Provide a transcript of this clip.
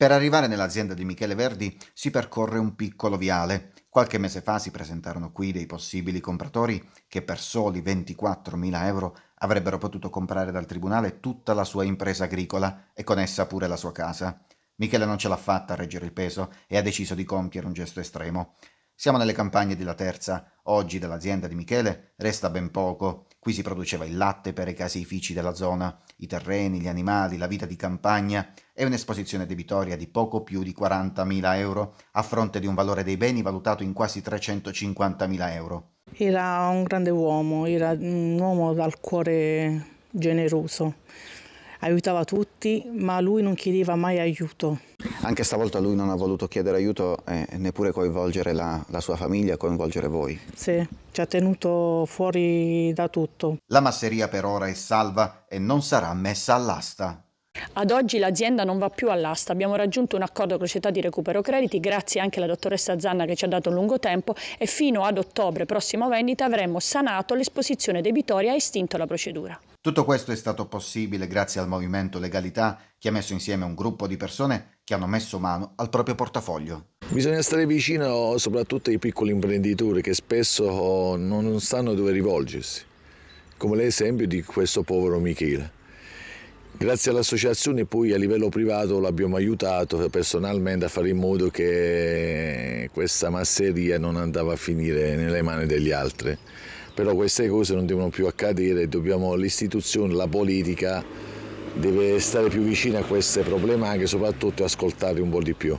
Per arrivare nell'azienda di Michele Verdi si percorre un piccolo viale. Qualche mese fa si presentarono qui dei possibili compratori che per soli 24.000 euro avrebbero potuto comprare dal tribunale tutta la sua impresa agricola e con essa pure la sua casa. Michele non ce l'ha fatta a reggere il peso e ha deciso di compiere un gesto estremo. Siamo nelle campagne della Terza. Oggi dell'azienda di Michele resta ben poco. Qui si produceva il latte per i caseifici della zona, i terreni, gli animali, la vita di campagna e un'esposizione debitoria di poco più di 40.000 euro a fronte di un valore dei beni valutato in quasi 350.000 euro. Era un grande uomo, era un uomo dal cuore generoso, aiutava tutti, ma lui non chiedeva mai aiuto. Anche stavolta lui non ha voluto chiedere aiuto e neppure coinvolgere la, la sua famiglia, coinvolgere voi. Sì, ci ha tenuto fuori da tutto. La masseria per ora è salva e non sarà messa all'asta. Ad oggi l'azienda non va più all'asta, abbiamo raggiunto un accordo con la società di recupero crediti grazie anche alla dottoressa Zanna che ci ha dato un lungo tempo e fino ad ottobre prossimo vendita avremmo sanato l'esposizione debitoria e estinto la procedura. Tutto questo è stato possibile grazie al movimento Legalità che ha messo insieme un gruppo di persone che hanno messo mano al proprio portafoglio. Bisogna stare vicino soprattutto ai piccoli imprenditori che spesso eh, non sanno dove rivolgersi, come l'esempio di questo povero Michele Grazie all'associazione poi a livello privato l'abbiamo aiutato personalmente a fare in modo che questa masseria non andava a finire nelle mani degli altri. Però queste cose non devono più accadere, dobbiamo, l'istituzione, la politica deve stare più vicina a queste problematiche e soprattutto ascoltare un po' di più.